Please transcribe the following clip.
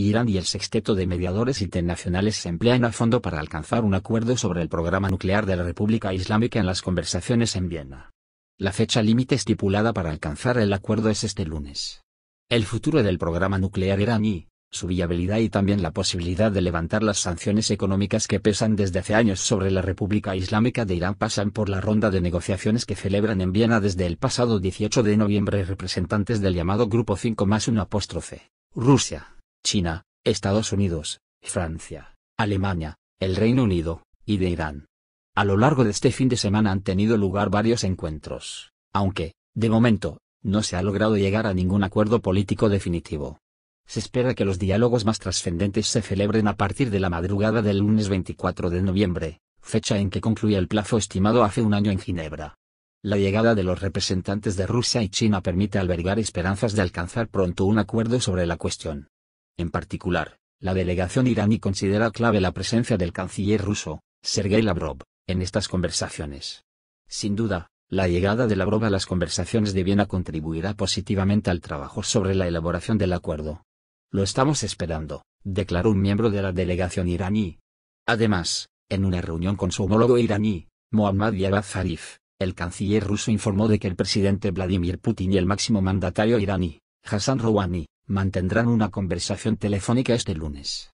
Irán y el sexteto de mediadores internacionales se emplean a fondo para alcanzar un acuerdo sobre el programa nuclear de la República Islámica en las conversaciones en Viena. La fecha límite estipulada para alcanzar el acuerdo es este lunes. El futuro del programa nuclear iraní, su viabilidad y también la posibilidad de levantar las sanciones económicas que pesan desde hace años sobre la República Islámica de Irán pasan por la ronda de negociaciones que celebran en Viena desde el pasado 18 de noviembre representantes del llamado Grupo 5 más 1 apóstrofe, Rusia. China, Estados Unidos, Francia, Alemania, el Reino Unido, y de Irán. A lo largo de este fin de semana han tenido lugar varios encuentros, aunque, de momento, no se ha logrado llegar a ningún acuerdo político definitivo. Se espera que los diálogos más trascendentes se celebren a partir de la madrugada del lunes 24 de noviembre, fecha en que concluye el plazo estimado hace un año en Ginebra. La llegada de los representantes de Rusia y China permite albergar esperanzas de alcanzar pronto un acuerdo sobre la cuestión. En particular, la delegación iraní considera clave la presencia del canciller ruso, Sergei Lavrov, en estas conversaciones. Sin duda, la llegada de Lavrov a las conversaciones de Viena contribuirá positivamente al trabajo sobre la elaboración del acuerdo. Lo estamos esperando, declaró un miembro de la delegación iraní. Además, en una reunión con su homólogo iraní, Mohammad Javad Zarif, el canciller ruso informó de que el presidente Vladimir Putin y el máximo mandatario iraní, Hassan Rouhani, mantendrán una conversación telefónica este lunes.